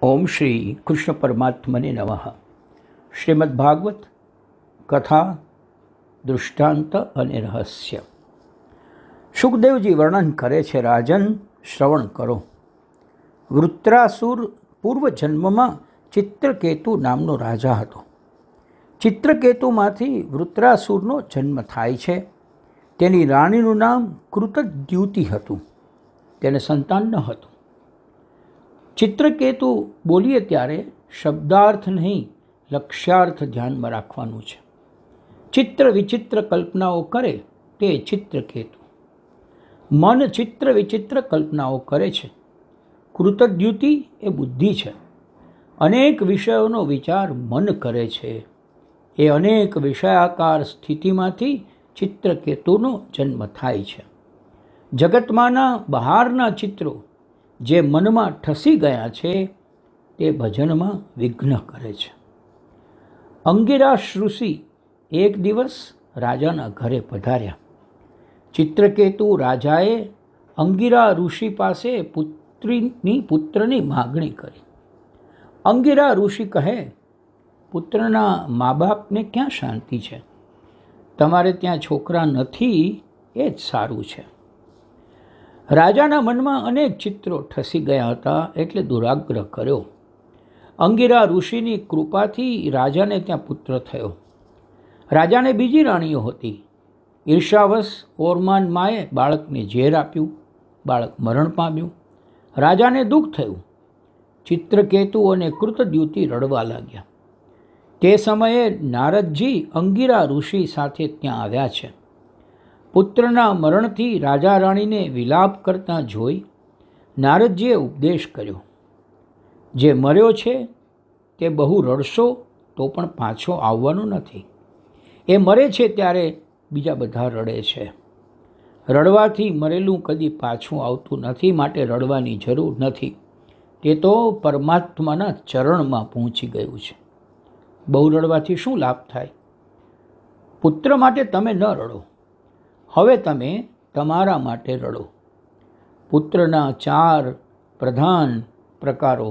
ઓમ શ્રી કૃષ્ણ પરમાત્મને નમઃ શ્રીમદ ભાગવત કથા દૃષ્ટાંત અને રહસ્ય સુખદેવજી વર્ણન કરે છે રાજન શ્રવણ કરો વૃત્રાસુર પૂર્વ જન્મમાં ચિત્રકેતુ નામનો રાજા હતો ચિત્રકેતુમાંથી વૃત્રાસુરનો જન્મ થાય છે તેની રાણીનું નામ કૃતજ્યુતિ હતું તેને સંતાન ન હતું ચિત્રકેતુ બોલીએ ત્યારે શબ્દાર્થ નહીં લક્ષ્યાર્થ ધ્યાનમાં રાખવાનું છે ચિત્ર વિચિત્ર કલ્પનાઓ કરે તે ચિત્રકેતુ મન ચિત્ર વિચિત્ર કલ્પનાઓ કરે છે કૃતદ્યુતિ એ બુદ્ધિ છે અનેક વિષયોનો વિચાર મન કરે છે એ અનેક વિષયાકાર સ્થિતિમાંથી ચિત્રકેતુનો જન્મ થાય છે જગતમાંના બહારના ચિત્રો જે મનમાં ઠસી ગયા છે તે ભજનમાં વિઘ્ન કરે છે અંગિરા ઋષિ એક દિવસ રાજાના ઘરે પધાર્યા ચિત્રકેતુ રાજાએ અંગિરા ઋષિ પાસે પુત્રીની પુત્રની માગણી કરી અંગિરા ઋષિ કહે પુત્રના મા બાપને ક્યાં શાંતિ છે તમારે ત્યાં છોકરા નથી એ જ સારું છે રાજાના મનમાં અનેક ચિત્રો ઠસી ગયા હતા એટલે દુરાગ્રહ કર્યો અંગિરા ઋષિની કૃપાથી રાજાને ત્યાં પુત્ર થયો રાજાને બીજી રાણીઓ હતી ઈર્ષાવશ ઓરમાન માએ બાળકને ઝેર આપ્યું બાળક મરણ પામ્યું રાજાને દુઃખ થયું ચિત્રકેતુ અને કૃતદ્યુતિ રડવા લાગ્યા તે સમયે નારદજી અંગિરા ઋષિ સાથે ત્યાં આવ્યા છે પુત્રના મરણથી રાજા રાણીને વિલાપ કરતા જોઈ નારદજીએ ઉપદેશ કર્યો જે મર્યો છે તે બહુ રડશો તો પણ પાછો આવવાનો નથી એ મરે છે ત્યારે બીજા બધા રડે છે રડવાથી મરેલું કદી પાછું આવતું નથી માટે રડવાની જરૂર નથી તે તો પરમાત્માના ચરણમાં પહોંચી ગયું છે બહુ રડવાથી શું લાભ થાય પુત્ર માટે તમે ન રડો હવે તમે તમારા માટે રડો પુત્રના ચાર પ્રધાન પ્રકારો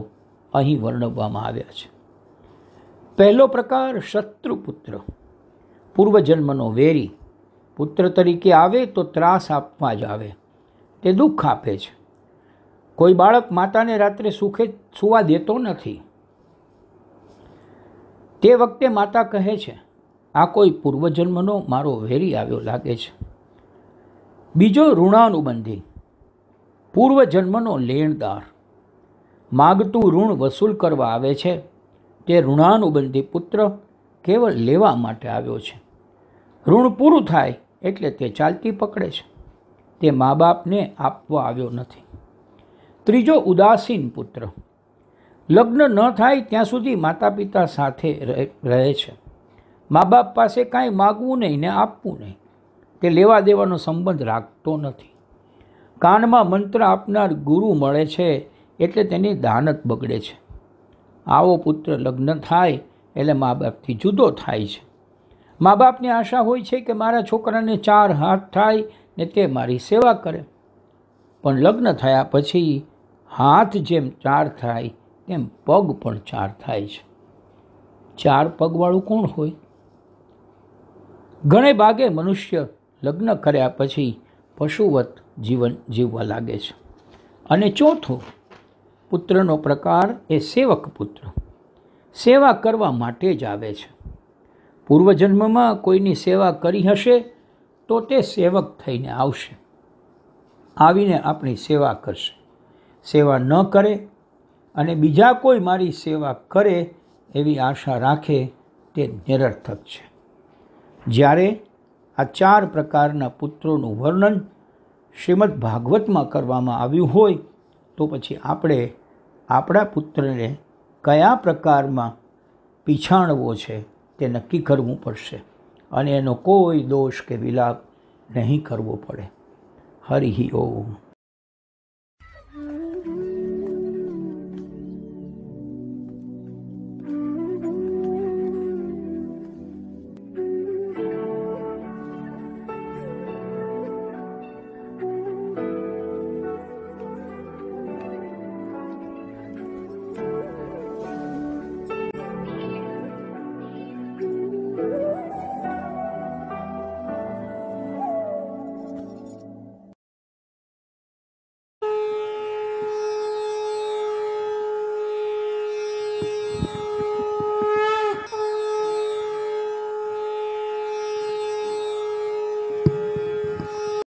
અહીં વર્ણવવામાં આવ્યા છે પહેલો પ્રકાર શત્રુપુત્ર પૂર્વજન્મનો વેરી પુત્ર તરીકે આવે તો ત્રાસ આપવા જ આવે તે દુઃખ આપે છે કોઈ બાળક માતાને રાત્રે સુખે સુવા દેતો નથી તે વખતે માતા કહે છે આ કોઈ પૂર્વજન્મનો મારો વેરી આવ્યો લાગે છે બીજો ઋણાનુબંધી પૂર્વજન્મનો લેણદાર માગતું ઋણ વસૂલ કરવા આવે છે તે ઋણાનુબંધી પુત્ર કેવળ લેવા માટે આવ્યો છે ઋણ પૂરું થાય એટલે તે ચાલતી પકડે છે તે મા બાપને આપવા આવ્યો નથી ત્રીજો ઉદાસીન પુત્ર લગ્ન ન થાય ત્યાં સુધી માતા પિતા સાથે રહે છે મા બાપ પાસે કાંઈ માગવું નહીં ને આપવું નહીં તે લેવા દેવાનો સંબંધ રાખતો નથી કાનમાં મંત્ર આપનાર ગુરુ મળે છે એટલે તેની દાનત બગડે છે આવો પુત્ર લગ્ન થાય એટલે મા બાપથી જુદો થાય છે મા બાપની આશા હોય છે કે મારા છોકરાને ચાર હાથ થાય ને તે મારી સેવા કરે પણ લગ્ન થયા પછી હાથ જેમ ચાર થાય તેમ પગ પણ ચાર થાય છે ચાર પગવાળું કોણ હોય ઘણે ભાગે મનુષ્ય લગ્ન કર્યા પછી પશુવત જીવન જીવવા લાગે છે અને ચોથો પુત્રનો પ્રકાર એ સેવક પુત્ર સેવા કરવા માટે જ આવે છે પૂર્વજન્મમાં કોઈની સેવા કરી હશે તો તે સેવક થઈને આવશે આવીને આપણી સેવા કરશે સેવા ન કરે અને બીજા કોઈ મારી સેવા કરે એવી આશા રાખે તે નિરર્થક છે જ્યારે આ ચાર પ્રકારના પુત્રોનું વર્ણન શ્રીમદ ભાગવતમાં કરવામાં આવ્યું હોય તો પછી આપણે આપણા પુત્રને કયા પ્રકારમાં પીછાણવો છે તે નક્કી કરવું પડશે અને એનો કોઈ દોષ કે વિલાપ નહીં કરવો પડે હરિ ઓમ